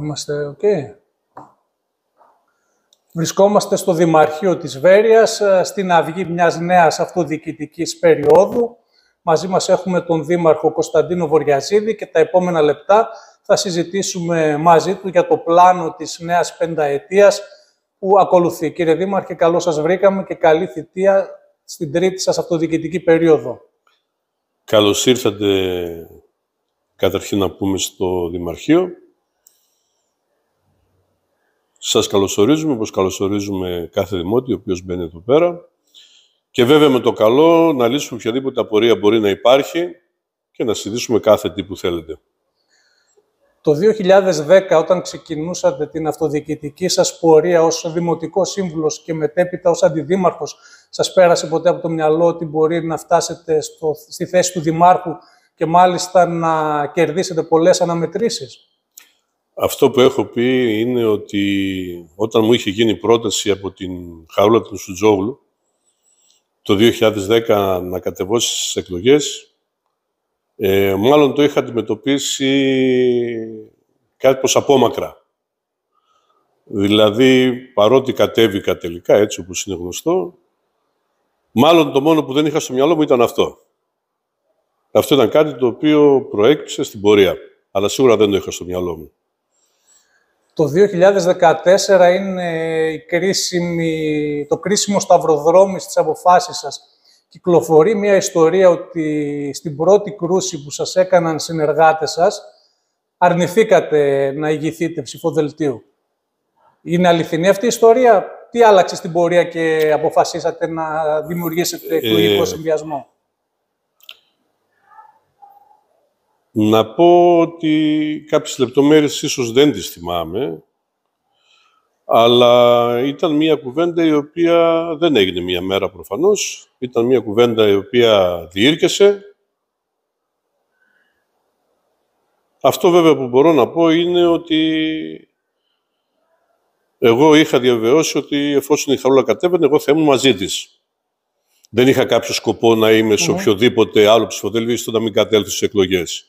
Είμαστε οκ. Βρισκόμαστε στο Δημαρχείο της Βέρειας, ε, στην αυγή μιας νέας αυτοδιοικητικής περίοδου. Μαζί μας έχουμε τον Δήμαρχο Κωνσταντίνο Βοριαζίδη και τα επόμενα λεπτά θα συζητήσουμε μαζί του για το πλάνο της νέας πενταετίας που ακολουθεί. Κύριε Δήμαρχε, καλό σας βρήκαμε και καλή θητεία στην τρίτη σας αυτοδιοικητική περίοδο. Καλώς ήρθατε καταρχήν να πούμε στο Δημαρχείο. Σας καλωσορίζουμε, όπως καλωσορίζουμε κάθε δημότη, ο οποίος μπαίνει εδώ πέρα. Και βέβαια με το καλό να λύσουμε οποιαδήποτε απορία μπορεί να υπάρχει και να συζητήσουμε κάθε τι που θέλετε. Το 2010, όταν ξεκινούσατε την αυτοδιοικητική σας πορεία ως δημοτικός Σύμβουλος και μετέπειτα ως Αντιδήμαρχος, σας πέρασε ποτέ από το μυαλό ότι μπορεί να φτάσετε στο, στη θέση του Δημάρχου και μάλιστα να κερδίσετε πολλές αναμετρήσεις. Αυτό που έχω πει είναι ότι όταν μου είχε γίνει πρόταση από την Χαρούλα του Σουτζόγλου το 2010 να κατεβώσει στις εκλογές, ε, μάλλον το είχα αντιμετωπίσει κάτι πως απόμακρα. Δηλαδή, παρότι κατέβηκα τελικά, έτσι όπως είναι γνωστό, μάλλον το μόνο που δεν είχα στο μυαλό μου ήταν αυτό. Αυτό ήταν κάτι το οποίο προέκυψε στην πορεία, αλλά σίγουρα δεν το είχα στο μυαλό μου. Το 2014 είναι η κρίσιμη, το κρίσιμο σταυροδρόμι στις αποφάσεις σας. Κυκλοφορεί μια ιστορία ότι στην πρώτη κρούση που σας έκαναν συνεργάτες σας, αρνηθήκατε να ηγηθείτε ψηφοδελτίου. Είναι αληθινή αυτή η ιστορία. Τι άλλαξε στην πορεία και αποφασίσατε να δημιουργήσετε ε, εκλογικό Να πω ότι κάποιες λεπτομέρειες ίσως δεν τις θυμάμαι, αλλά ήταν μια κουβέντα η οποία δεν έγινε μια μέρα προφανώς. Ήταν μια κουβέντα η οποία διήρκεσε. Αυτό βέβαια που μπορώ να πω είναι ότι εγώ είχα διαβεβαιώσει ότι εφόσον η Χαρούλα κατέβαινε, εγώ θα ήμουν μαζί της. Δεν είχα κάποιο σκοπό να είμαι σε ναι. οποιοδήποτε άλλο ψηφοδέλτιο, ώστε να μην κατέλθω στις εκλογές.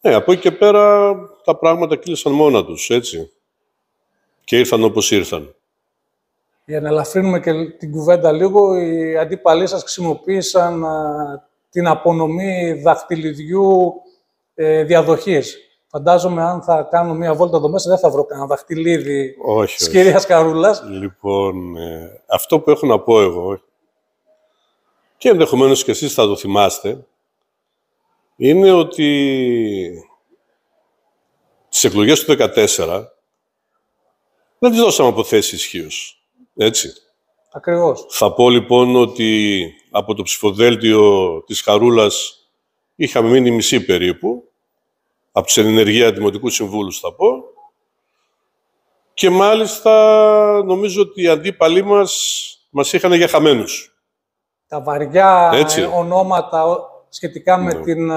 Ναι, από εκεί και πέρα τα πράγματα κλείσαν μόνα τους, έτσι. Και ήρθαν όπως ήρθαν. Για να ελαφρύνουμε και την κουβέντα λίγο, οι αντίπαλοι σας χρησιμοποίησαν την απονομή δαχτυλιδιού ε, διαδοχής. Φαντάζομαι αν θα κάνω μια βόλτα εδώ μέσα δεν θα βρω κανένα δαχτυλίδι όχι, της Καρούλα. Καρούλας. Λοιπόν, ε, αυτό που έχω να πω εγώ και ενδεχομένως και εσείς θα το θυμάστε, είναι ότι τις εκλογές του 2014 δεν τις δώσαμε από θέση ισχύως. Έτσι. Ακριβώς. Θα πω λοιπόν ότι από το ψηφοδέλτιο της Χαρούλας είχαμε μείνει μισή περίπου, από την ενεργεία Δημοτικού Συμβούλου θα πω, και μάλιστα νομίζω ότι οι αντίπαλοι μας μας είχαν για χαμένους. Τα βαριά ονόματα σχετικά με ναι. την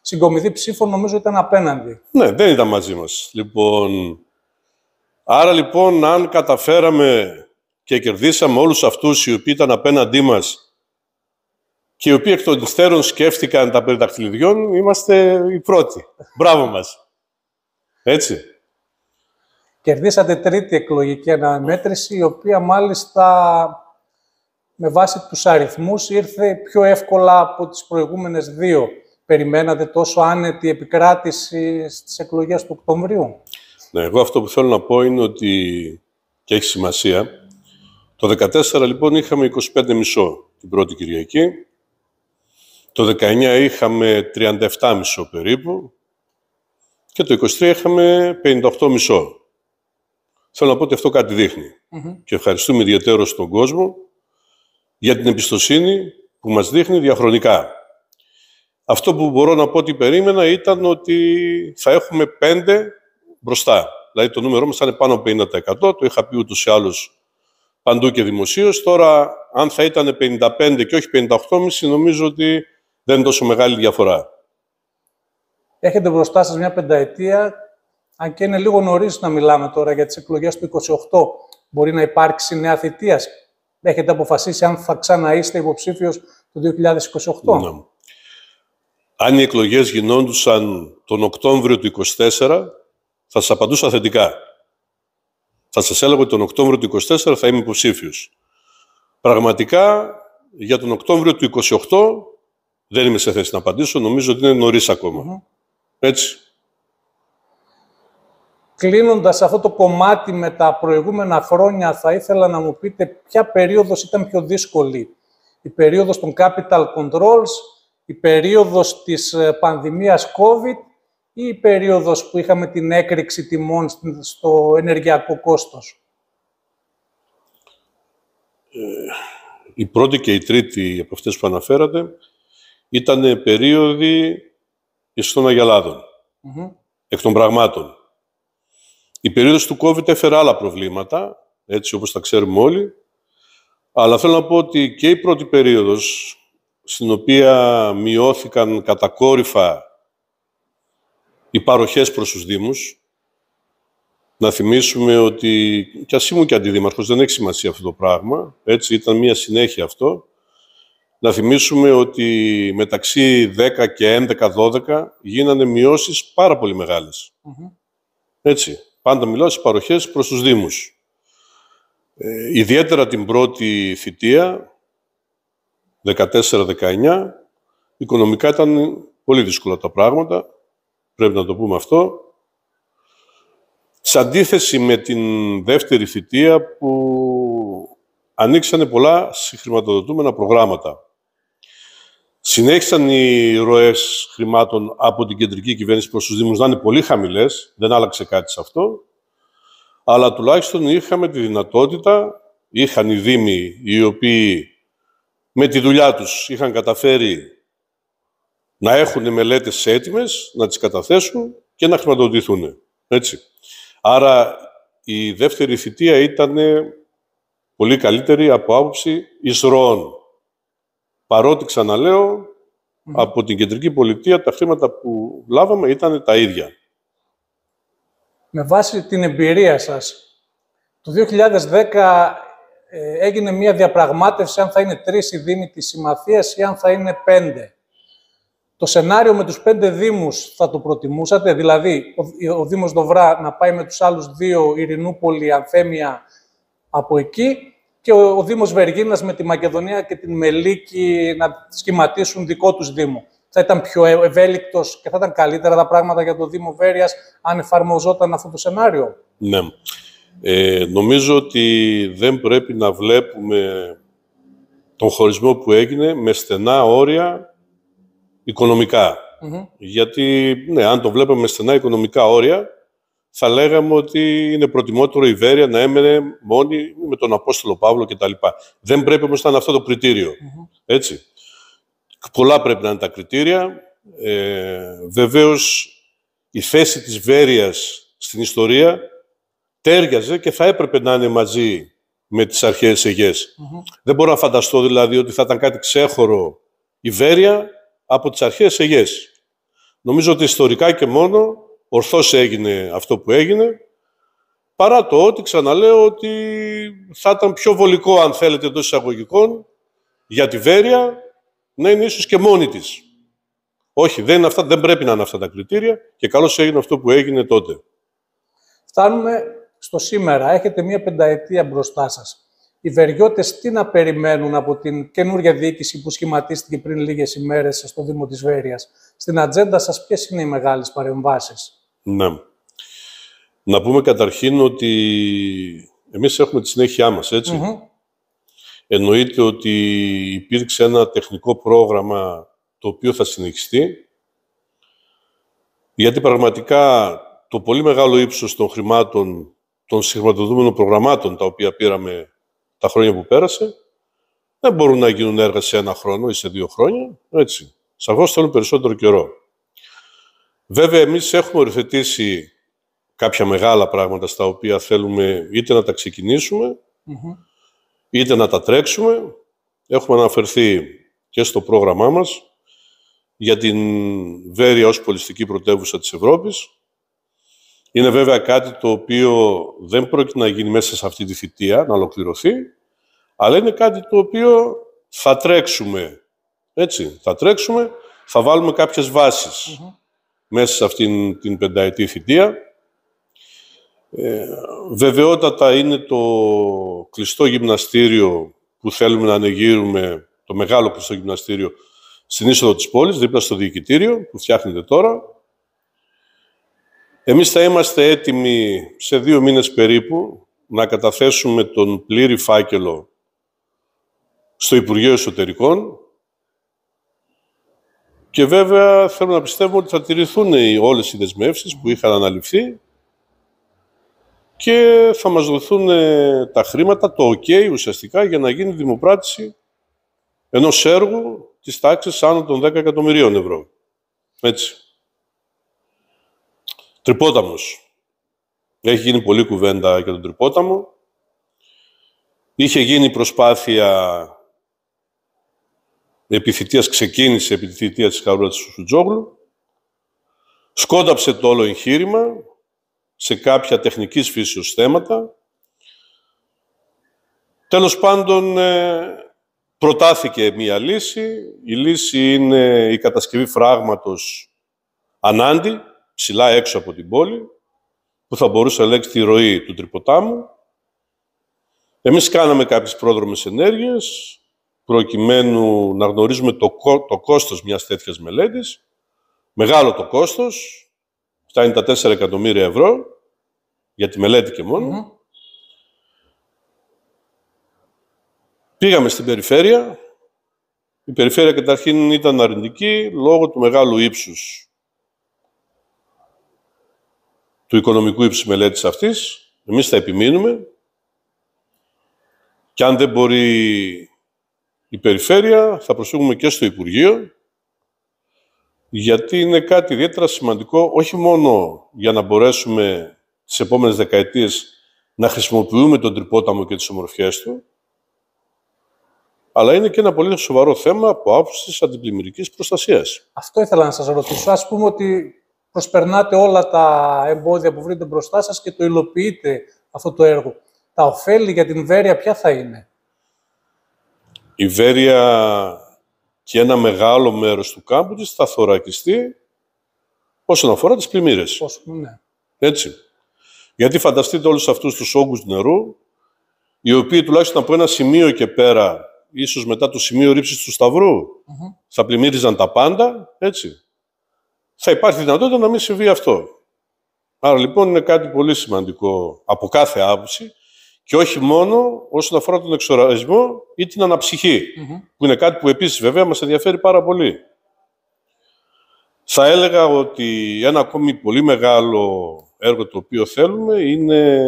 συγκομιδή ψήφων, νομίζω ήταν απέναντι. Ναι, δεν ήταν μαζί μας. Λοιπόν, άρα λοιπόν, αν καταφέραμε και κερδίσαμε όλους αυτούς οι οποίοι ήταν απέναντί μας και οι οποίοι εκ των υστέρων σκέφτηκαν τα περί δαχτυλιδιών, είμαστε οι πρώτοι. Μπράβο μας. Έτσι. Κερδίσατε τρίτη εκλογική αναμέτρηση, η οποία μάλιστα με βάση τους αριθμούς ήρθε πιο εύκολα από τις προηγούμενες δύο. Περιμένατε τόσο άνετη επικράτηση στις εκλογές του Οκτωβρίου. Ναι, εγώ αυτό που θέλω να πω είναι ότι, και έχει σημασία, το 2014 λοιπόν είχαμε 25 μισό την πρώτη Κυριακή, το 19 είχαμε 37 μισό περίπου και το 23 είχαμε 58 μισό. Θέλω να πω ότι αυτό κάτι Και ευχαριστούμε ιδιαίτερο στον κόσμο για την εμπιστοσύνη που μας δείχνει διαχρονικά. Αυτό που μπορώ να πω ότι περίμενα ήταν ότι θα έχουμε πέντε μπροστά. Δηλαδή το νούμερό μας θα είναι πάνω από 50%. Το είχα πει ούτως ή άλλως παντού και δημοσίως. Τώρα, αν θα ήταν 55 και όχι 58,5, νομίζω ότι δεν είναι τόσο μεγάλη διαφορά. Έχετε μπροστά σας μια πενταετία, αν και είναι λίγο νωρίς να μιλάμε τώρα για τις εκλογές του 28. Μπορεί να υπάρξει νέα θητείας έχετε αποφασίσει αν θα ξαναείστε υποψήφιος το 2028. Ναι. Αν οι εκλογές γινόντουσαν τον Οκτώβριο του 2024, θα σας απαντούσα θετικά. Θα σας έλεγα ότι τον Οκτώβριο του 2024 θα είμαι υποψήφιος. Πραγματικά, για τον Οκτώβριο του 2028 δεν είμαι σε θέση να απαντήσω. Νομίζω ότι είναι νωρίς Έτσι. Κλείνοντας αυτό το κομμάτι με τα προηγούμενα χρόνια, θα ήθελα να μου πείτε ποια περίοδος ήταν πιο δύσκολη. Η περίοδος των capital controls, η περίοδος της ε, πανδημίας COVID ή η περίοδος που είχαμε την έκρηξη τιμών στο ενεργειακό κόστος. Ε, η πρώτη και η τρίτη από αυτές που αναφέρατε ήταν περίοδοι αγελάδων, εκ των πραγμάτων. Η περίοδος του COVID έφερε άλλα προβλήματα, έτσι όπως τα ξέρουμε όλοι, αλλά θέλω να πω ότι και η πρώτη περίοδος, στην οποία μειώθηκαν κατακόρυφα οι παροχές προς τους Δήμους, να θυμίσουμε ότι κι ας ήμουν και αντιδήμαρχος, δεν έχει σημασία αυτό το πράγμα, έτσι ήταν μια συνέχεια αυτό, να θυμίσουμε ότι μεταξύ 10 και 11-12 γίνανε μειώσεις πάρα πολύ Έτσι. Πάντα μιλάω στις παροχές προς τους Δήμους. Ε, ιδιαίτερα την πρώτη θητεία, 14-19, οικονομικά ήταν πολύ δύσκολα τα πράγματα, πρέπει να το πούμε αυτό. Σε αντίθεση με την δεύτερη θητεία που ανοίξανε πολλά συγχρηματοδοτούμενα προγράμματα. Συνέχισαν οι ροές χρημάτων από την κεντρική κυβέρνηση προς τους Δήμους να είναι πολύ χαμηλές. Δεν άλλαξε κάτι σε αυτό. Αλλά τουλάχιστον είχαμε τη δυνατότητα, είχαν οι Δήμοι οι οποίοι με τη δουλειά τους είχαν καταφέρει να έχουν μελέτες έτοιμες, να τις καταθέσουν και να χρηματοδοτηθούν. Έτσι. Άρα η δεύτερη θητεία ήταν πολύ καλύτερη από άποψη εισρώων. Παρότι από την κεντρική πολιτεία τα χρήματα που λάβαμε ήταν τα ίδια. Με βάση την εμπειρία σας, το 2010 ε, έγινε μια διαπραγμάτευση αν θα είναι τρεις οι δήμοι της συμμαθίας ή αν θα είναι πέντε. Το σενάριο με τους πέντε δήμους θα το προτιμούσατε, δηλαδή ο, ο Δήμος Δοβρά να πάει με τους άλλους δύο Ειρηνούπολη, Ανθέμια από εκεί και ο Δήμος Βεργίνας με τη Μακεδονία και την Μελίκη να σχηματίσουν δικό τους Δήμο. Θα ήταν πιο ευέλικτος και θα ήταν καλύτερα τα πράγματα για το Δήμο Βέρεια αν εφαρμοζόταν αυτό το σενάριο. Ναι. Ε, νομίζω ότι δεν πρέπει να βλέπουμε τον χωρισμό που έγινε με στενά όρια Γιατί, ναι, αν το βλέπουμε με στενά οικονομικά όρια, θα λέγαμε ότι είναι προτιμότερο η Βέρεια να έμενε μόνη με τον Απόστολο Παύλο κτλ. Δεν πρέπει όμως να είναι αυτό το κριτηριο Έτσι. Πολλά πρέπει να είναι τα κριτήρια. Ε, Βεβαίως η θέση της Βέρειας στην ιστορία τέριαζε και θα έπρεπε να είναι μαζί με τις αρχαίες Δεν μπορώ να φανταστώ δηλαδή ότι θα ήταν κάτι ξέχωρο η Βέρεια από τις αρχαίες αιγές. Νομίζω ότι ιστορικά και μόνο ορθώς έγινε αυτό που έγινε, παρά το ότι ξαναλέω ότι θα ήταν πιο βολικό, αν θέλετε, εντός εισαγωγικών, για τη Βέρεια να είναι ίσως και μόνη της. Όχι, δεν, αυτά, δεν πρέπει να είναι αυτά τα κριτήρια και καλώς έγινε αυτό που έγινε τότε. Φτάνουμε στο σήμερα. Έχετε μία πενταετία μπροστά σας. Οι Βεριώτες τι να περιμένουν από την καινούργια διοίκηση που σχηματίστηκε πριν λίγες ημέρες στο Δήμο της Βέρειας. Στην ατζέντα σας ποιες είναι οι μεγάλες παρεμβάσεις. Ναι. Να πούμε καταρχήν ότι εμείς έχουμε τη συνέχειά μας, ετσι Εννοείται ότι υπήρξε ένα τεχνικό πρόγραμμα το οποίο θα συνεχιστεί, γιατί πραγματικά το πολύ μεγάλο ύψος των χρημάτων, των συγχρηματοδούμενων προγραμμάτων τα οποία πήραμε τα χρόνια που πέρασε, δεν μπορούν να γίνουν έργα σε ένα χρόνο ή σε δύο χρόνια, έτσι. Σαφώς θέλουν περισσότερο καιρό. Βέβαια, εμείς έχουμε οριθετήσει κάποια μεγάλα πράγματα στα οποία θέλουμε είτε να τα ξεκινήσουμε, είτε να τα τρέξουμε. Έχουμε αναφερθεί και στο πρόγραμμά μας για την Βέρεια ως πολιστική πρωτεύουσα της Ευρώπης. Είναι βέβαια κάτι το οποίο δεν πρόκειται να γίνει μέσα σε αυτή τη θητεία, να ολοκληρωθεί, αλλά είναι κάτι το οποίο θα τρέξουμε. Έτσι, θα τρέξουμε, θα βάλουμε κάποιες μέσα σε αυτήν την πενταετή θητεία. Ε, βεβαιότατα είναι το κλειστό γυμναστήριο που θέλουμε να ανεγείρουμε, το μεγάλο κλειστό γυμναστήριο, στην είσοδο της πόλης, δίπλα στο διοικητήριο που φτιάχνεται τώρα. Εμείς θα είμαστε έτοιμοι σε δύο μήνες περίπου να καταθέσουμε τον πλήρη φάκελο στο Υπουργείο Εσωτερικών και βέβαια θέλω να πιστεύω ότι θα τηρηθούν όλες οι δεσμεύσεις που είχαν αναλυφθεί και θα μας δοθούν ε, τα χρήματα, το ok ουσιαστικά, για να γίνει δημοπράτηση ενός έργου της τάξης άνω των 10 εκατομμυρίων ευρώ. Έτσι. Τρυπόταμος. Έχει γίνει πολλή κουβέντα για τον Τρυπόταμο. Είχε γίνει προσπάθεια Επιθυτίας ξεκίνησε επί τη της Χαρούλας του Σουτζόγλου, σκόνταψε το όλο εγχείρημα σε κάποια τεχνικής φύσεως θέματα. Τέλος πάντων, ε, προτάθηκε μία λύση. Η λύση είναι η κατασκευή φράγματος ανάντι, ψηλά έξω από την πόλη, που θα μπορούσε να ελέγξει τη ροή του τρυποτάμου. Εμείς κάναμε κάποιες πρόδρομες ενέργειες, προκειμένου να γνωρίζουμε το, το κόστος μιας τέτοιας μελέτης. Μεγάλο το κόστος, φτάνει τα 4 εκατομμύρια ευρώ, για τη μελέτη και μονο Πήγαμε στην περιφέρεια. Η περιφέρεια καταρχήν ήταν αρνητική λόγω του μεγάλου ύψους του οικονομικού ύψους μελέτης αυτής. Εμείς θα επιμείνουμε. Και αν δεν μπορεί η περιφέρεια, θα προσφύγουμε και στο Υπουργείο, γιατί είναι κάτι ιδιαίτερα σημαντικό, όχι μόνο για να μπορέσουμε τις επόμενες δεκαετίες να χρησιμοποιούμε τον τρυπόταμο και τις ομορφιές του, αλλά είναι και ένα πολύ σοβαρό θέμα από άποψης τη αντιπλημμυρικής προστασίας. Αυτό ήθελα να σας ρωτήσω. Ας πούμε ότι προσπερνάτε όλα τα εμπόδια που βρείτε μπροστά σας και το υλοποιείτε αυτό το έργο. Τα ωφέλη για την Βέρεια ποια θα είναι η Βέρεια και ένα μεγάλο μέρος του κάμπου της θα θωρακιστεί όσον αφορά τις πλημμύρες. ναι. Έτσι. Γιατί φανταστείτε όλους αυτούς τους όγκους νερού, οι οποίοι τουλάχιστον από ένα σημείο και πέρα, ίσως μετά το σημείο ρήψης του σταυρου θα πλημμύριζαν τα πάντα, έτσι. Θα υπάρχει δυνατότητα να μην συμβεί αυτό. Άρα λοιπόν είναι κάτι πολύ σημαντικό από κάθε άποψη και όχι μόνο όσον αφορά τον εξοραισμό ή την αναψυχη που είναι κάτι που επίσης βέβαια μας ενδιαφέρει πάρα πολύ. Θα έλεγα ότι ένα ακόμη πολύ μεγάλο έργο το οποίο θέλουμε είναι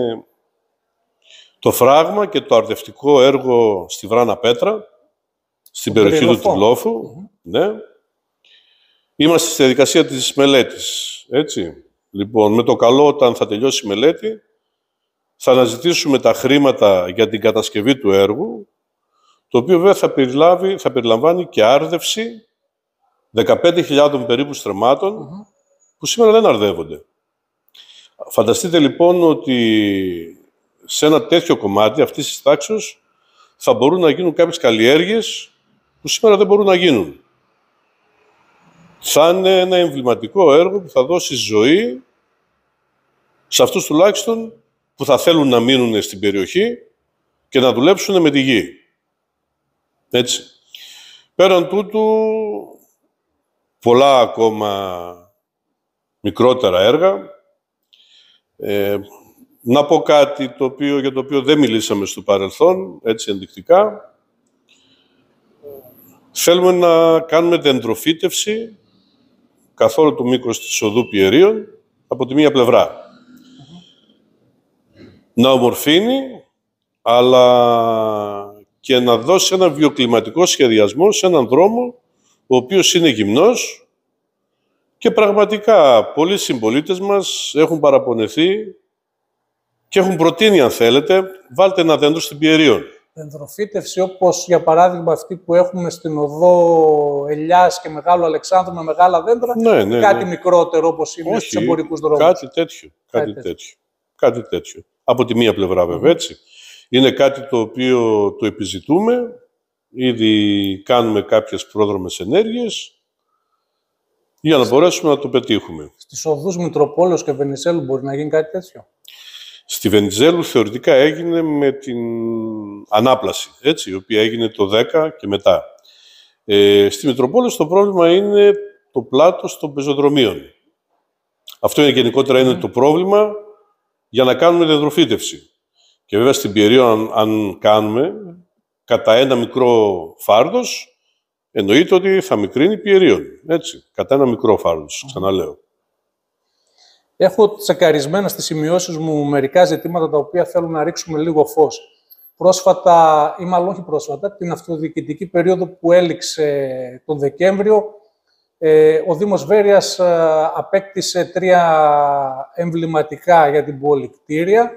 το φράγμα και το αρδευτικό έργο στη Βράνα Πέτρα, στην περιοχή του τιλόφου. Ναι. Είμαστε στη διαδικασία της μελέτης, έτσι. Λοιπόν, με το καλό όταν θα τελειώσει η μελέτη, θα αναζητήσουμε τα χρήματα για την κατασκευή του έργου, το οποίο βέβαια θα, θα περιλαμβάνει και άρδευση 15.000 περίπου που σήμερα δεν αρδεύονται. Φανταστείτε λοιπόν ότι σε ένα τέτοιο κομμάτι αυτής της τάξης θα μπορούν να γίνουν κάποιες καλλιέργειες που σήμερα δεν μπορούν να γίνουν. Θα είναι ένα εμβληματικό έργο που θα δώσει ζωή σε αυτούς τουλάχιστον που θα θέλουν να μείνουν στην περιοχή και να δουλέψουν με τη γη. Έτσι. Πέραν τούτου, πολλά ακόμα μικρότερα έργα. Ε, να πω κάτι το οποίο, για το οποίο δεν μιλήσαμε στο παρελθόν, έτσι ενδεικτικά. Θέλουμε να κάνουμε δεντροφύτευση καθόλου του μήκος της οδού Πιερίων από τη μία πλευρά να ομορφύνει, αλλά και να δώσει ένα βιοκλιματικό σχεδιασμό σε έναν δρόμο ο οποίος είναι γυμνός και πραγματικά πολλοί συμπολίτες μας έχουν παραπονεθεί και έχουν προτείνει, αν θέλετε, βάλτε ένα δέντρο στην Πιερίων. Δεντροφύτευση, όπως για παράδειγμα αυτή που έχουμε στην οδό Ελιάς και Μεγάλο Αλεξάνδρου με μεγάλα δέντρα, ναι, ναι κάτι ναι. μικρότερο όπως είναι στους στους εμπορικούς Κάτι τέτοιο, κάτι, τέτοιο. Κάτι τέτοιο. Από τη μία πλευρά βέβαια, έτσι. Είναι κάτι το οποίο το επιζητούμε. Ήδη κάνουμε κάποιες πρόδρομες ενέργειες για να μπορέσουμε να το πετύχουμε. Στις οδούς Μητροπόλεως και Βενιζέλου μπορεί να γίνει κάτι τέτοιο. Στη Βενιζέλου θεωρητικά έγινε με την ανάπλαση, έτσι, η οποία έγινε το 10 και μετά. Ε, στη Μητροπόλεως το πρόβλημα είναι το πλάτος των πεζοδρομίων. Αυτό είναι, γενικότερα είναι το πρόβλημα για να κάνουμε ηλεκτροφύτευση. Και βέβαια στην πυρία, αν, κάνουμε, κατά ένα μικρό φάρδος, εννοείται ότι θα μικρύνει πιερίων. Έτσι, κατά ένα μικρό φάρδος, ξαναλέω. Έχω τσακαρισμένα στις σημειώσεις μου μερικά ζητήματα τα οποία θέλω να ρίξουμε λίγο φως. Πρόσφατα, ή μάλλον όχι πρόσφατα, την αυτοδιοικητική περίοδο που έληξε τον Δεκέμβριο, ε, ο Δήμος Βέρειας ε, απέκτησε τρία εμβληματικά για την πόλη κτίρια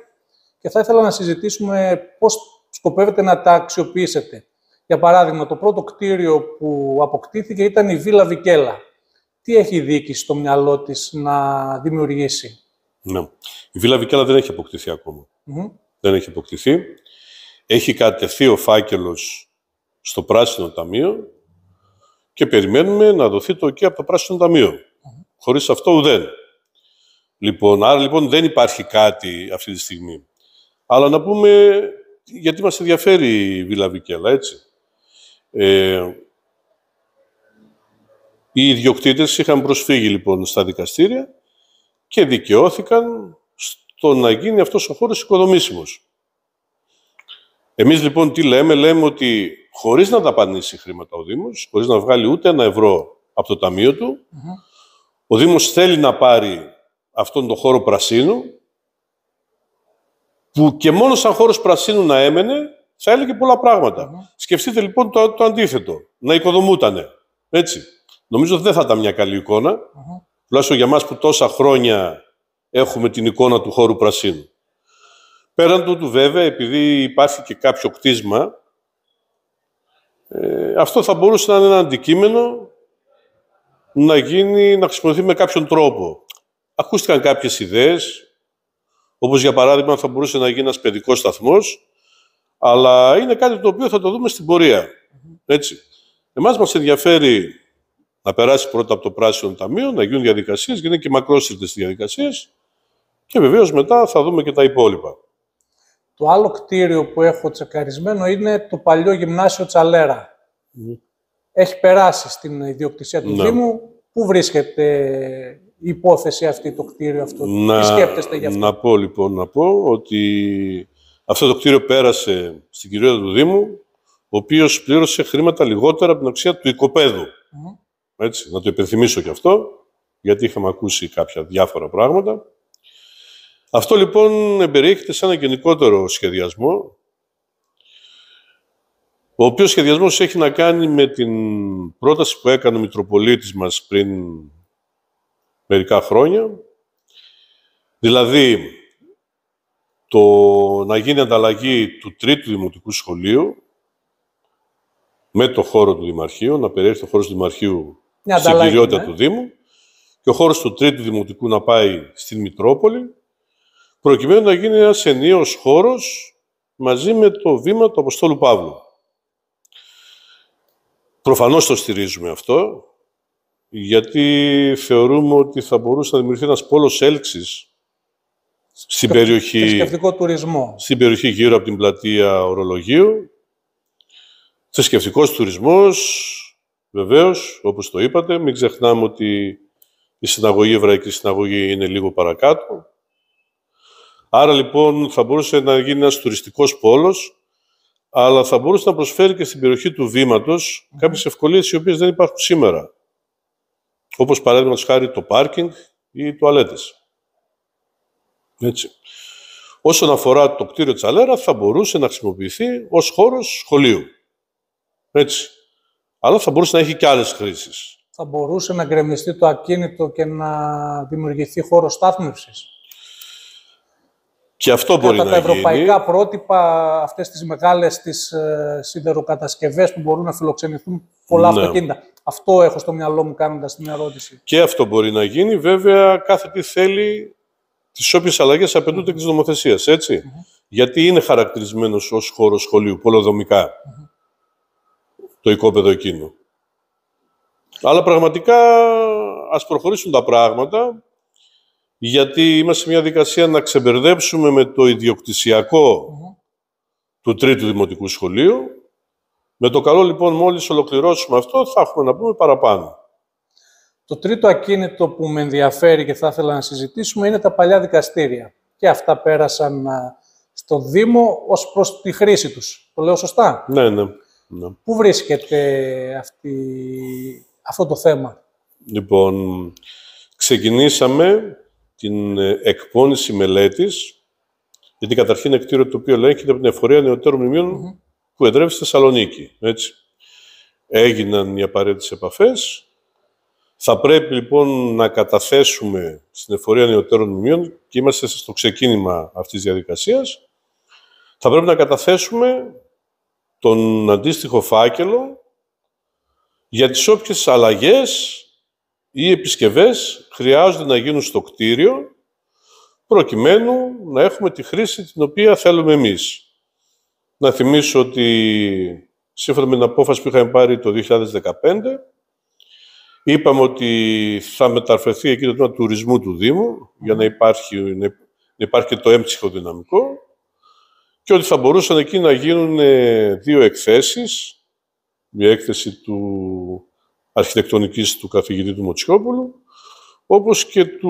και θα ήθελα να συζητήσουμε πώς σκοπεύετε να τα αξιοποιήσετε. Για παράδειγμα, το πρώτο κτίριο που αποκτήθηκε ήταν η Βίλα Βικέλα. Τι έχει η στο μυαλό της να δημιουργήσει. Ναι. Η Βίλα Βικέλα δεν έχει αποκτηθεί Δεν έχει αποκτηθεί. Έχει κατευθεί ο φάκελος στο Πράσινο Ταμείο και περιμένουμε να δοθεί το OK από το Πράσινο Ταμείο. Χωρίς αυτό ουδέν. Λοιπόν, άρα λοιπόν δεν υπάρχει κάτι αυτή τη στιγμή. Αλλά να πούμε γιατί μας ενδιαφέρει η Βίλα Βικέλα, έτσι. Ε, οι ιδιοκτήτες είχαν προσφύγει λοιπόν στα δικαστήρια και δικαιώθηκαν στο να γίνει αυτός ο χώρος οικοδομήσιμος. Εμείς λοιπόν τι λέμε, λέμε ότι χωρίς να δαπανίσει χρήματα ο Δήμος, χωρίς να βγάλει ούτε ένα ευρώ από το ταμείο του, ο Δήμος θέλει να πάρει αυτόν τον χώρο πρασίνου, που και μόνο σαν χώρος πρασίνου να έμενε, θα έλεγε πολλά Σκεφτείτε λοιπόν το, το αντίθετο, να οικοδομούτανε, έτσι. Νομίζω ότι δεν θα ήταν μια καλή τουλάχιστον για μας που τόσα χρόνια έχουμε την εικόνα του χώρου πρασίνου. Πέραν τούτου βέβαια, επειδή υπάρχει και κάποιο κτίσμα, ε, αυτό θα μπορούσε να είναι ένα αντικείμενο να γίνει, να χρησιμοποιηθεί με κάποιον τρόπο. Ακούστηκαν κάποιες ιδέες, όπως για παράδειγμα θα μπορούσε να γίνει ένας παιδικός σταθμός, αλλά είναι κάτι το οποίο θα το δούμε στην πορεία. Έτσι. Εμάς μας ενδιαφέρει να περάσει πρώτα από το πράσινο ταμείο, να γίνουν διαδικασίες, γιατί είναι και μακρόσυρτες διαδικασίες και βεβαίως μετά θα δούμε και τα υπόλοιπα. Το άλλο κτίριο που έχω τσεκαρισμένο είναι το παλιό γυμνάσιο Τσαλέρα. Έχει περάσει στην ιδιοκτησία του ναι. Δήμου. Πού βρίσκεται η υπόθεση αυτή, το κτίριο αυτό, να, τι σκέφτεστε γι' αυτό. Να πω λοιπόν, να πω ότι αυτό το κτίριο πέρασε στην κυρία του Δήμου, ο οποίος πλήρωσε χρήματα λιγότερα από την αξία του οικοπαίδου. Έτσι, να το υπενθυμίσω κι αυτό, γιατί είχαμε ακούσει κάποια διάφορα πράγματα. Αυτό λοιπόν εμπεριέχεται σε ένα γενικότερο σχεδιασμό, ο οποίος σχεδιασμός έχει να κάνει με την πρόταση που έκανε ο Μητροπολίτης μας πριν μερικά χρόνια, δηλαδή το να γίνει ανταλλαγή του τρίτου δημοτικού σχολείου με το χώρο του Δημαρχείου, να περιέχει το χώρο του Δημαρχείου στην κυριότητα ναι. του Δήμου και ο χώρος του τρίτου δημοτικού να πάει στην Μητρόπολη προκειμένου να γίνει ένας ενίος χώρος μαζί με το βήμα του Αποστόλου Παύλου. Προφανώς το στηρίζουμε αυτό, γιατί θεωρούμε ότι θα μπορούσε να δημιουργηθεί ένας πόλος έλξης στην περιοχή, στην περιοχή γύρω από την πλατεία Ορολογίου. Θεσκευτικός τουρισμός, βεβαίως, όπως το είπατε. Μην ξεχνάμε ότι η συναγωγή, η εβραϊκή συναγωγή είναι λίγο παρακάτω. Άρα λοιπόν θα μπορούσε να γίνει ένας τουριστικός πόλος, αλλά θα μπορούσε να προσφέρει και στην περιοχή του βήματος κάποιες ευκολίες οι οποίες δεν υπάρχουν σήμερα. Όπως παράδειγμα χάρη το πάρκινγκ ή οι τουαλέτες. Έτσι. Όσον αφορά το κτίριο Τσαλέρα, θα μπορούσε να χρησιμοποιηθεί ως χώρος σχολείου. Έτσι. Αλλά θα μπορούσε να έχει και άλλες χρήσεις. Θα μπορούσε να γκρεμιστεί το ακίνητο και να δημιουργηθεί χώρος στάθμευσης. Και αυτό Τα ευρωπαϊκά πρότυπα, αυτές τις μεγάλες τις ε, σιδεροκατασκευές που μπορούν να φιλοξενηθούν πολλά ναι. αυτοκίνητα. Αυτό έχω στο μυαλό μου κάνοντας την ερώτηση. Και αυτό μπορεί να γίνει. Βέβαια, κάθε τι θέλει, τις όποιες αλλαγές απαιτούνται mm-hmm. και της νομοθεσίας, Γιατί είναι χαρακτηρισμένος ως χώρο σχολείου, πολοδομικά, το οικόπεδο εκείνο. Αλλά πραγματικά ας προχωρήσουν τα πράγματα, γιατί είμαστε σε μια δικασία να ξεμπερδέψουμε με το ιδιοκτησιακο του τρίτου δημοτικού σχολείου. Με το καλό λοιπόν μόλις ολοκληρώσουμε αυτό θα έχουμε να πούμε παραπάνω. Το τρίτο ακίνητο που με ενδιαφέρει και θα ήθελα να συζητήσουμε είναι τα παλιά δικαστήρια. Και αυτά πέρασαν στο Δήμο ως προς τη χρήση τους. Το λέω σωστά. Ναι, ναι. ναι. Πού βρίσκεται αυτή, αυτό το θέμα. Λοιπόν, ξεκινήσαμε την ε, εκπώνηση μελέτης, γιατί καταρχήν είναι κτίριο το οποίο ελέγχεται από την εφορία νεωτέρων που εδρεύει στη Θεσσαλονίκη. Έτσι. Έγιναν οι απαραίτητες επαφές. Θα πρέπει λοιπόν να καταθέσουμε στην εφορία νεωτέρων μνημείων και είμαστε στο ξεκίνημα αυτής της διαδικασίας. Θα πρέπει να καταθέσουμε τον αντίστοιχο φάκελο για τις όποιες αλλαγές οι επισκευές χρειάζονται να γίνουν στο κτίριο, προκειμένου να έχουμε τη χρήση την οποία θέλουμε εμείς. Να θυμίσω ότι σύμφωνα με την απόφαση που είχαμε πάρει το 2015, είπαμε ότι θα μεταφερθεί εκεί το τουρισμού του Δήμου, για να υπάρχει, να υπάρχει το έμψυχο δυναμικό, και ότι θα μπορούσαν εκεί να γίνουν ε, δύο εκθέσεις, μια έκθεση του αρχιτεκτονικής του καθηγητή του Μοτσιόπουλου, όπως και του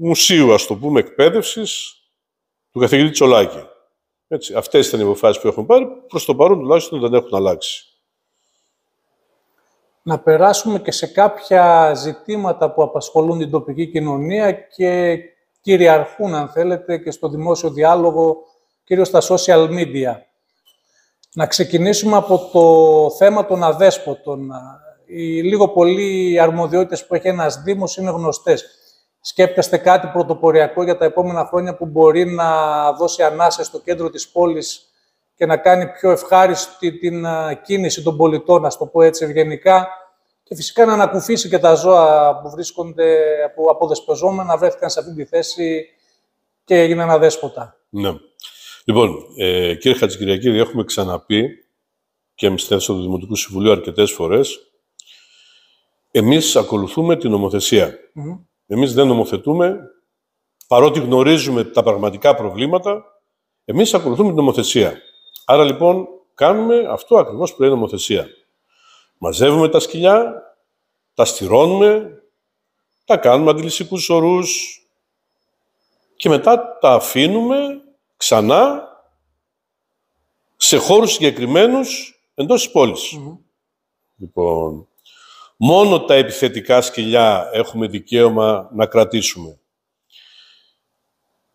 μουσείου, ας το πούμε, εκπαίδευσης του καθηγητή Τσολάκη. Έτσι, αυτές ήταν οι αποφάσεις που έχουν πάρει, προς το παρόν τουλάχιστον δεν έχουν αλλάξει. Να περάσουμε και σε κάποια ζητήματα που απασχολούν την τοπική κοινωνία και κυριαρχούν, αν θέλετε, και στο δημόσιο διάλογο, κυρίως στα social media. Να ξεκινήσουμε από το θέμα των αδέσποτων οι λίγο πολύ αρμοδιότητες που έχει ένας δήμος είναι γνωστές. Σκέπτεστε κάτι πρωτοποριακό για τα επόμενα χρόνια που μπορεί να δώσει ανάσα στο κέντρο της πόλης και να κάνει πιο ευχάριστη την κίνηση των πολιτών, να το πω έτσι ευγενικά, και φυσικά να ανακουφίσει και τα ζώα που βρίσκονται από αποδεσπεζόμενα, βρέθηκαν σε αυτή τη θέση και έγιναν αδέσποτα. Ναι. Λοιπόν, ε, κύριε Χατζηγυριακή, έχουμε ξαναπεί και εμείς του Δημοτικού Συμβουλίου αρκετές φορές εμείς ακολουθούμε την νομοθεσία. Εμείς δεν νομοθετούμε, παρότι γνωρίζουμε τα πραγματικά προβλήματα, εμείς ακολουθούμε την νομοθεσία. Άρα λοιπόν κάνουμε αυτό ακριβώς που λέει νομοθεσία. Μαζεύουμε τα σκυλιά, τα στηρώνουμε, τα κάνουμε αντιλησικούς ορούς και μετά τα αφήνουμε ξανά σε χώρους συγκεκριμένους εντός της πολης Λοιπόν, Μόνο τα επιθετικά σκυλιά έχουμε δικαίωμα να κρατήσουμε.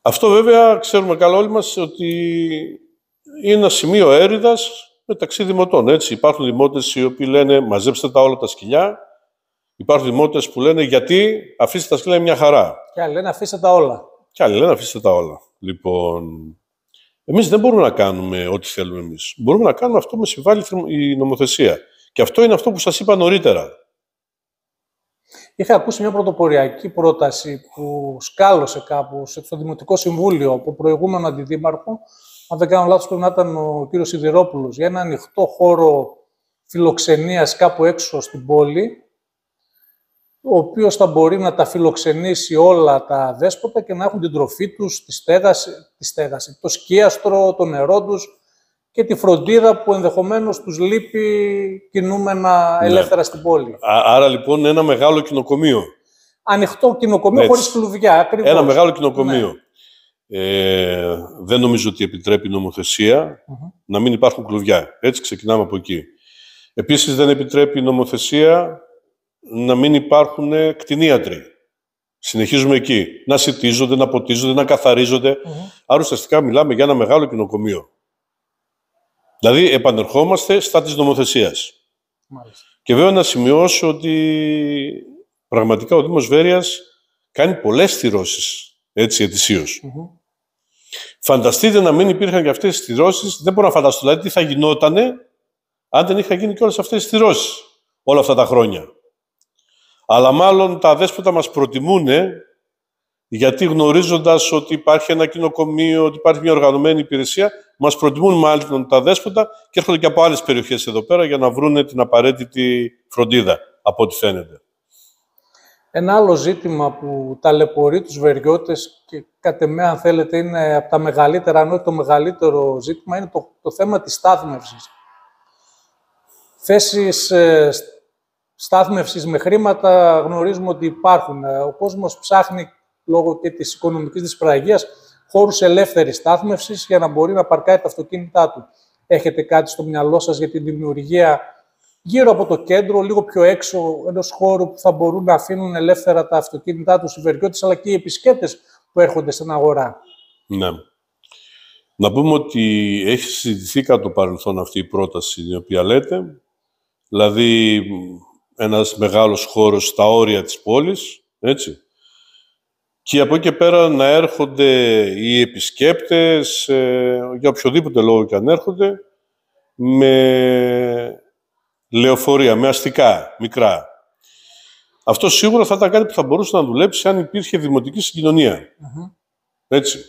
Αυτό βέβαια ξέρουμε καλά όλοι μας ότι είναι ένα σημείο έρηδας μεταξύ δημοτών. Έτσι. Υπάρχουν δημότες οι οποίοι λένε μαζέψτε τα όλα τα σκυλιά. Υπάρχουν δημότες που λένε γιατί αφήστε τα σκυλιά μια χαρά. Και άλλοι λένε αφήστε τα όλα. Και άλλοι λένε αφήστε τα όλα. Λοιπόν, εμείς δεν μπορούμε να κάνουμε ό,τι θέλουμε εμείς. Μπορούμε να κάνουμε αυτό με συμβάλλει η νομοθεσία. Και αυτό είναι αυτό που σας είπα νωρίτερα. Είχα ακούσει μια πρωτοποριακή πρόταση που σκάλωσε κάπου στο Δημοτικό Συμβούλιο από προηγούμενο αντιδήμαρχο. Αν δεν κάνω λάθος, πρέπει να ήταν ο κύριος Σιδηρόπουλος για ένα ανοιχτό χώρο φιλοξενίας κάπου έξω στην πόλη, ο οποίος θα μπορεί να τα φιλοξενήσει όλα τα δέσποτα και να έχουν την τροφή τους, τη στέγαση, τη στέγαση το σκίαστρο, το νερό τους, και τη φροντίδα που ενδεχομένως τους λείπει κινούμενα ναι. ελεύθερα στην πόλη. άρα λοιπόν ένα μεγάλο κοινοκομείο. Ανοιχτό κοινοκομείο χωρί χωρίς κλουβιά. Ακριβώς. Ένα μεγάλο κοινοκομείο. Ναι. Ε, δεν νομίζω ότι επιτρέπει η νομοθεσια να μην υπάρχουν κλουβιά. Έτσι ξεκινάμε από εκεί. Επίσης δεν επιτρέπει η νομοθεσία να μην υπάρχουν κτηνίατροι. Συνεχίζουμε εκεί. Να σιτίζονται, να ποτίζονται, να καθαριζονται Άρα ουσιαστικά μιλάμε για ένα μεγάλο κοινοκομείο. Δηλαδή, επανερχόμαστε στα της νομοθεσίας. Και βέβαια να σημειώσω ότι πραγματικά ο Δήμος Βέρειας κάνει πολλές θυρώσεις, έτσι, Φανταστείτε να μην υπήρχαν και αυτές τις θυρώσεις, δεν μπορώ να φανταστώ, δηλαδή τι θα γινότανε αν δεν είχαν γίνει και όλες αυτές τις θυρώσεις όλα αυτά τα χρόνια. Αλλά μάλλον τα αδέσποτα μας προτιμούν γιατί γνωρίζοντας ότι υπάρχει ένα κοινοκομείο, ότι υπάρχει μια οργανωμένη υπηρεσία, μας προτιμούν μάλλον τα δέσποτα και έρχονται και από άλλες περιοχές εδώ πέρα για να βρουν την απαραίτητη φροντίδα, από ό,τι φαίνεται. Ένα άλλο ζήτημα που ταλαιπωρεί τους βεριώτες και κατ' εμέ, αν θέλετε, είναι από τα μεγαλύτερα, αν όχι το μεγαλύτερο ζήτημα, είναι το, θέμα της στάθμευσης. Θέσεις ε, με χρήματα γνωρίζουμε ότι υπάρχουν. Ε, ο κόσμος ψάχνει λόγω και της οικονομικής δυσπραγία, χώρους ελεύθερης στάθμευσης για να μπορεί να παρκάρει τα αυτοκίνητά του. Έχετε κάτι στο μυαλό σας για τη δημιουργία γύρω από το κέντρο, λίγο πιο έξω, ενός χώρου που θα μπορούν να αφήνουν ελεύθερα τα αυτοκίνητά τους οι βεριώτε, αλλά και οι επισκέπτες που έρχονται στην αγορά. Ναι. Να πούμε ότι έχει συζητηθεί κατά το παρελθόν αυτή η πρόταση την οποία λέτε. Δηλαδή, ένας μεγάλος χώρος στα όρια της πόλης, έτσι, και από εκεί και πέρα να έρχονται οι επισκέπτες, ε, για οποιοδήποτε λόγο και αν έρχονται, με λεωφορεία, με αστικά, μικρά. Αυτό σίγουρα θα ήταν κάτι που θα μπορούσε να δουλέψει αν υπήρχε δημοτική Έτσι.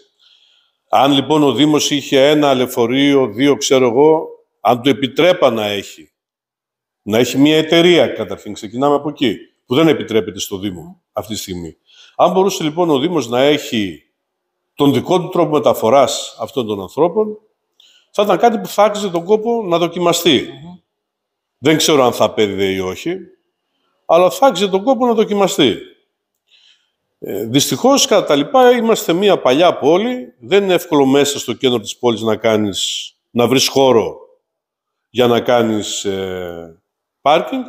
Αν λοιπόν ο Δήμος είχε ένα λεωφορείο, δύο ξέρω εγώ, αν του επιτρέπα να έχει, να έχει μια εταιρεία καταρχήν, ξεκινάμε από εκεί, που δεν επιτρέπεται στο Δήμο αυτή τη στιγμή. Αν μπορούσε λοιπόν ο Δήμος να έχει τον δικό του τρόπο μεταφοράς αυτών των ανθρώπων, θα ήταν κάτι που θα άξιζε τον κόπο να δοκιμαστει Δεν ξέρω αν θα πέδιδε ή όχι, αλλά θα άξιζε τον κόπο να δοκιμαστεί. Ε, δυστυχώς, κατά τα λοιπά, είμαστε μια παλιά πόλη. Δεν είναι εύκολο μέσα στο κέντρο της πόλης να, κάνεις, να βρεις χώρο για να κάνεις ε, πάρκινγκ.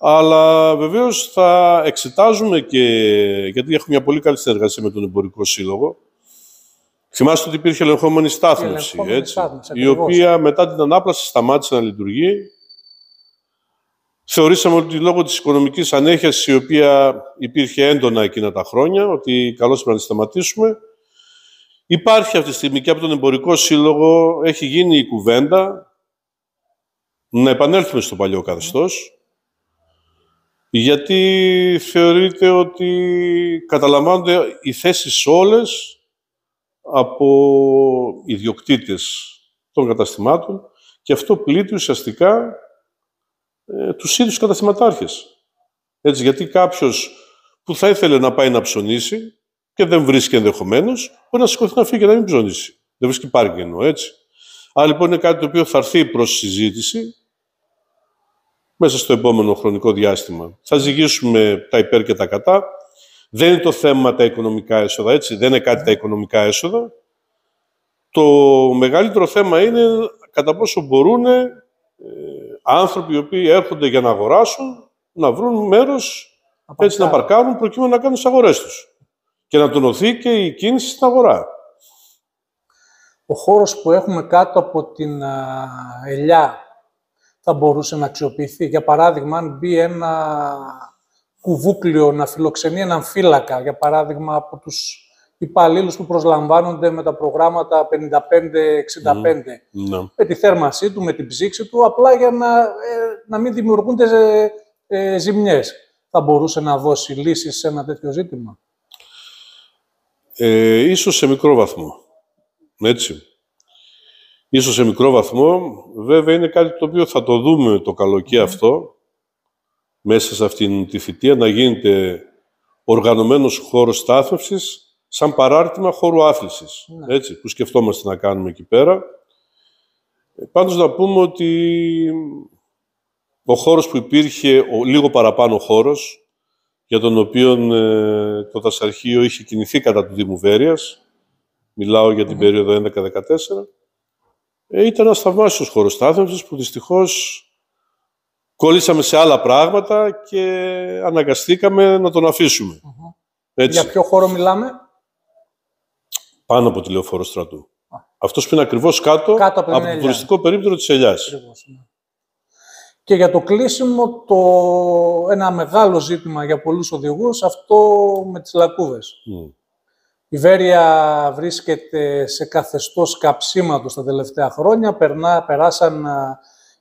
Αλλά βεβαίως θα εξετάζουμε και. γιατί έχουμε μια πολύ καλή συνεργασία με τον Εμπορικό Σύλλογο. Θυμάστε ότι υπήρχε ελεγχόμενη στάθμευση, έτσι, η οποία μετά την ανάπλαση σταμάτησε να λειτουργεί. Θεωρήσαμε ότι λόγω της οικονομικής ανέχειας η οποία υπήρχε έντονα εκείνα τα χρόνια, ότι καλώς πρέπει να τη σταματήσουμε. Υπάρχει αυτή τη στιγμή και από τον Εμπορικό Σύλλογο, έχει γίνει η κουβέντα να επανέλθουμε στο παλιό καθεστώς γιατί θεωρείται ότι καταλαμβάνονται οι θέσεις όλες από ιδιοκτήτες των καταστημάτων και αυτό πλήττει ουσιαστικά ε, τους ίδιους καταστηματάρχες. Έτσι, γιατί κάποιος που θα ήθελε να πάει να ψωνίσει και δεν βρίσκει ενδεχομένως, μπορεί να σηκωθεί να φύγει και να μην ψωνίσει. Δεν βρίσκει πάρκινγκ έτσι. Άρα λοιπόν είναι κάτι το οποίο θα έρθει προς συζήτηση μέσα στο επόμενο χρονικό διάστημα. Θα ζυγίσουμε τα υπέρ και τα κατά. Δεν είναι το θέμα τα οικονομικά έσοδα, έτσι. Δεν είναι κάτι τα οικονομικά έσοδα. Το μεγαλύτερο θέμα είναι κατά πόσο μπορούν ε, άνθρωποι οι οποίοι έρχονται για να αγοράσουν να βρουν μέρος έτσι να παρκάρουν προκειμένου να κάνουν τις αγορές τους. Και να τονωθεί και η κίνηση στην αγορά. Ο χώρος που έχουμε κάτω από την ελιά θα μπορούσε να αξιοποιηθεί. Για παράδειγμα, αν μπει ένα κουβούκλιο να φιλοξενεί έναν φύλακα, για παράδειγμα, από τους υπαλλήλους που προσλαμβάνονται με τα προγράμματα 55-65. Mm, ναι. Με τη θέρμασή του, με την ψήξη του, απλά για να, ε, να μην δημιουργούνται ε, ε, ζημιές. Θα μπορούσε να δώσει λύσεις σε ένα τέτοιο ζήτημα. Ε, ίσως σε μικρό βαθμό. Έτσι. Ίσως σε μικρό βαθμό, βέβαια είναι κάτι το οποίο θα το δούμε το καλοκαίρι ναι. αυτό, μέσα σε αυτήν τη θητεία, να γίνεται οργανωμένος χώρος στάθμευσης, σαν παράρτημα χώρου άθλησης, ναι. έτσι, που σκεφτόμαστε να κάνουμε εκεί πέρα. Πάντως να πούμε ότι ο χώρος που υπήρχε, ο, λίγο παραπάνω χώρος, για τον οποίο ε, το Δασαρχείο είχε κινηθεί κατά του Δήμου Βέρειας, μιλάω για την περίοδο 11-14, ε, ήταν ένας θαυμάσιος χώρος στάθμευσης που δυστυχώς κολλήσαμε σε άλλα πράγματα και αναγκαστήκαμε να τον αφησουμε Έτσι. Για ποιο χώρο μιλάμε? Πάνω από τη λεωφόρο στρατού. Αυτός που είναι ακριβώς κάτω, από, τον το τουριστικό περίπτερο της Ελιάς. Ναι. Και για το κλείσιμο, το... ένα μεγάλο ζήτημα για πολλούς οδηγούς, αυτό με τις λακκούβες. Η Βέρεια βρίσκεται σε καθεστώς καψίματος τα τελευταία χρόνια. Περνά, περάσαν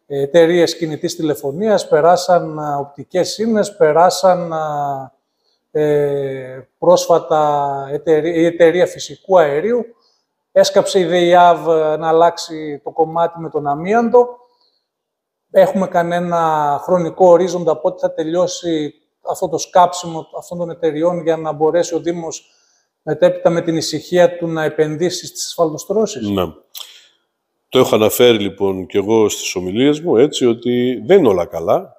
εταιρείες κινητής τηλεφωνίας, περάσαν οπτικές σύνες, περάσαν ε, πρόσφατα εταιρεία, η εταιρεία φυσικού αερίου. Έσκαψε η ΔΕΙΑΒ ε, να αλλάξει το κομμάτι με τον αμίαντο. Έχουμε κανένα χρονικό ορίζοντα ότι θα τελειώσει αυτό το σκάψιμο αυτών των εταιριών για να μπορέσει ο Δήμος μετέπειτα με την ησυχία του να επενδύσεις στις ασφαλτοστρώσεις. Ναι. Το έχω αναφέρει λοιπόν και εγώ στις ομιλίες μου, έτσι, ότι δεν είναι όλα καλά.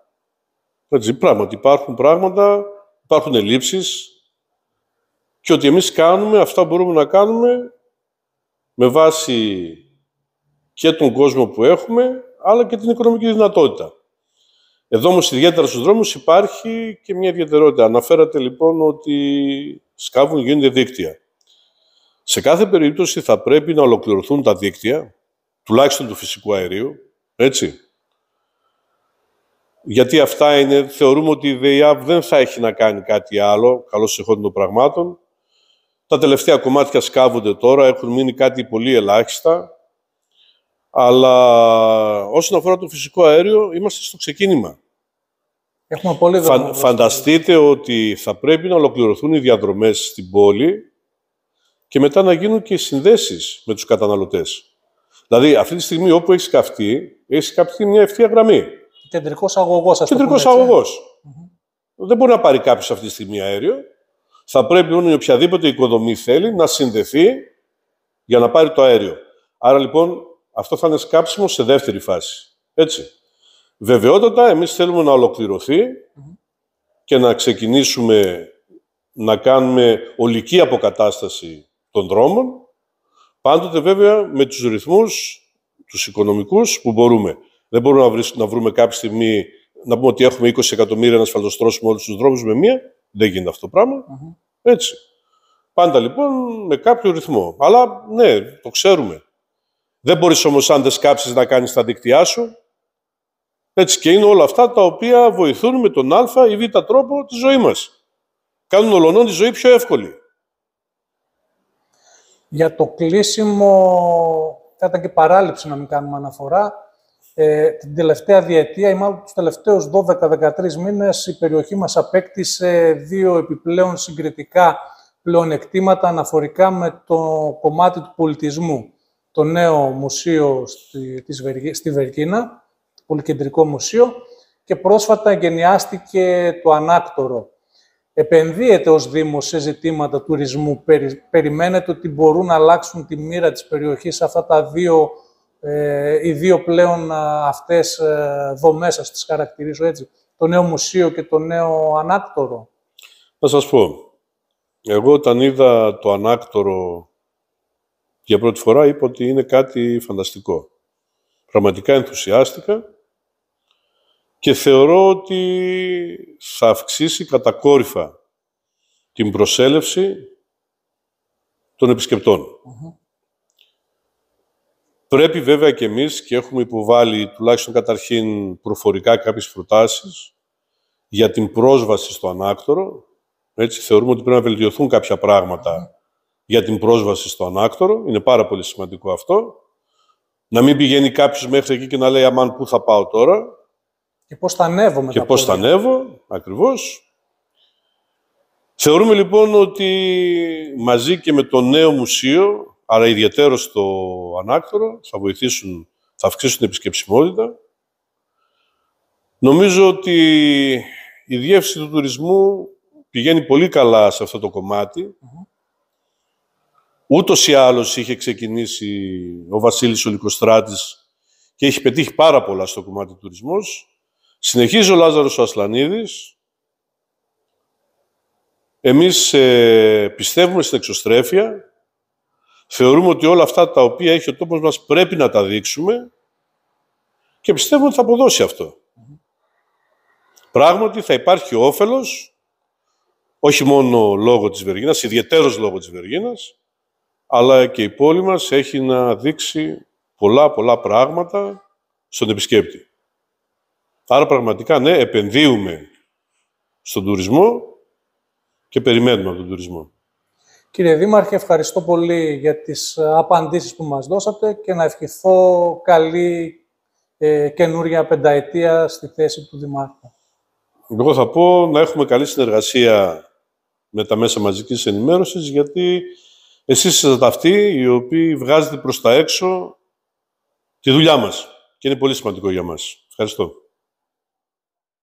Έτσι, πράγματι υπάρχουν πράγματα, υπάρχουν ελλείψεις και ότι εμείς κάνουμε αυτά που μπορούμε να κάνουμε με βάση και τον κόσμο που έχουμε, αλλά και την οικονομική δυνατότητα. Εδώ όμως, ιδιαίτερα στους δρόμους υπάρχει και μια ιδιαιτερότητα. Αναφέρατε λοιπόν ότι σκάβουν γίνονται δίκτυα. Σε κάθε περίπτωση θα πρέπει να ολοκληρωθούν τα δίκτυα, τουλάχιστον του φυσικού αερίου, έτσι. Γιατί αυτά είναι, θεωρούμε ότι η ΔΕΙΑΒ δεν θα έχει να κάνει κάτι άλλο, καλώς εχόντων των πραγμάτων. Τα τελευταία κομμάτια σκάβονται τώρα, έχουν μείνει κάτι πολύ ελάχιστα. Αλλά όσον αφορά το φυσικό αέριο, είμαστε στο ξεκίνημα. Έχουμε πολύ Φαν, φανταστείτε ότι θα πρέπει να ολοκληρωθούν οι διαδρομές στην πόλη και μετά να γίνουν και οι συνδέσεις με τους καταναλωτές. Δηλαδή, αυτή τη στιγμή όπου έχεις καφτεί, έχεις καυτεί μια ευθεία γραμμή. Κεντρικός αγωγός, ας πούμε. Κεντρικός ε. Δεν μπορεί να πάρει κάποιος αυτή τη στιγμή αέριο. Θα πρέπει όνει οποιαδήποτε οικοδομή θέλει να συνδεθεί για να πάρει το αέριο. Άρα λοιπόν αυτό θα είναι σκάψιμο σε δεύτερη φάση. Έτσι. Βεβαιότατα, εμείς θέλουμε να ολοκληρωθει και να ξεκινήσουμε να κάνουμε ολική αποκατάσταση των δρόμων, πάντοτε βέβαια με τους ρυθμούς, τους οικονομικούς που μπορούμε. Δεν μπορούμε να, να βρούμε κάποια στιγμή, να πούμε ότι έχουμε 20 εκατομμύρια να ασφαλτοστρώσουμε όλους τους δρόμους με μία. Δεν γίνεται αυτό το πραγμα Έτσι. Πάντα λοιπόν με κάποιο ρυθμό. Αλλά ναι, το ξέρουμε. Δεν μπορείς όμως αν δεν σκάψεις να κάνεις τα δίκτυά σου. Έτσι και είναι όλα αυτά τα οποία βοηθούν με τον α ή β τρόπο τη ζωή μας. Κάνουν ολονών τη ζωή πιο εύκολη. Για το κλείσιμο, θα και παράληψη να μην κάνουμε αναφορά, ε, την τελευταία διετία ή μάλλον τους τελευταίους 12-13 μήνες η περιοχή μας απέκτησε δύο επιπλέον συγκριτικά πλεονεκτήματα αναφορικά με το κομμάτι του πολιτισμού το νέο μουσείο στη, της το πολυκεντρικό μουσείο, και πρόσφατα εγκαινιάστηκε το Ανάκτορο. Επενδύεται ως Δήμος σε ζητήματα τουρισμού. Περι... περιμένετε ότι μπορούν να αλλάξουν τη μοίρα της περιοχής αυτά τα δύο, ε, οι δύο πλέον ε, αυτές ε, δομές, σας τις χαρακτηρίζω έτσι. Το νέο μουσείο και το νέο Ανάκτορο. Θα σας πω, εγώ όταν είδα το Ανάκτορο για πρώτη φορά είπα ότι είναι κάτι φανταστικό. Πραγματικά ενθουσιάστηκα και θεωρώ ότι θα αυξήσει κατακόρυφα την προσέλευση των επισκεπτων Πρέπει βέβαια και εμείς και έχουμε υποβάλει τουλάχιστον καταρχήν προφορικά κάποιες προτάσεις για την πρόσβαση στο ανάκτορο. Έτσι θεωρούμε ότι πρέπει να βελτιωθούν κάποια πράγματα για την πρόσβαση στο ανάκτορο. Είναι πάρα πολύ σημαντικό αυτό. Να μην πηγαίνει κάποιος μέχρι εκεί και να λέει Αμάν, πού θα πάω τώρα. Και πώς θα ανέβω μετά. Και πώς θα ανέβω, ακριβώς. Θεωρούμε λοιπόν ότι μαζί και με το νέο μουσείο, αλλά ιδιαίτερο στο ανάκτορο, θα βοηθήσουν, θα αυξήσουν την επισκεψιμότητα. Νομίζω ότι η διεύθυνση του τουρισμού πηγαίνει πολύ καλά σε αυτό το κομματι Ούτως ή άλλως είχε ξεκινήσει ο Βασίλης ο και έχει πετύχει πάρα πολλά στο κομμάτι του τουρισμός. Συνεχίζει ο Λάζαρος ο Ασλανίδης. Εμείς ε, πιστεύουμε στην εξωστρέφεια. Θεωρούμε ότι όλα αυτά τα οποία έχει ο τόπος μας πρέπει να τα δείξουμε και πιστεύουμε ότι θα αποδώσει Πράγματι θα υπάρχει όφελος, όχι μόνο λόγω της Βεργίνας, ιδιαίτερος λόγω της Βεργίνας, αλλά και η πόλη μας έχει να δείξει πολλά πολλά πράγματα στον επισκέπτη. Άρα πραγματικά, ναι, επενδύουμε στον τουρισμό και περιμένουμε τον τουρισμό. Κύριε Δήμαρχε, ευχαριστώ πολύ για τις ε, απαντήσεις που μας δώσατε και να ευχηθώ καλή ε, καινούρια πενταετία στη θέση του Δημάρχου. Εγώ θα πω να έχουμε καλή συνεργασία με τα μέσα μαζικής ενημέρωσης, γιατί εσείς είστε αυτοί οι οποίοι βγάζετε προς τα έξω τη δουλειά μας. Και είναι πολύ σημαντικό για μας. Ευχαριστώ.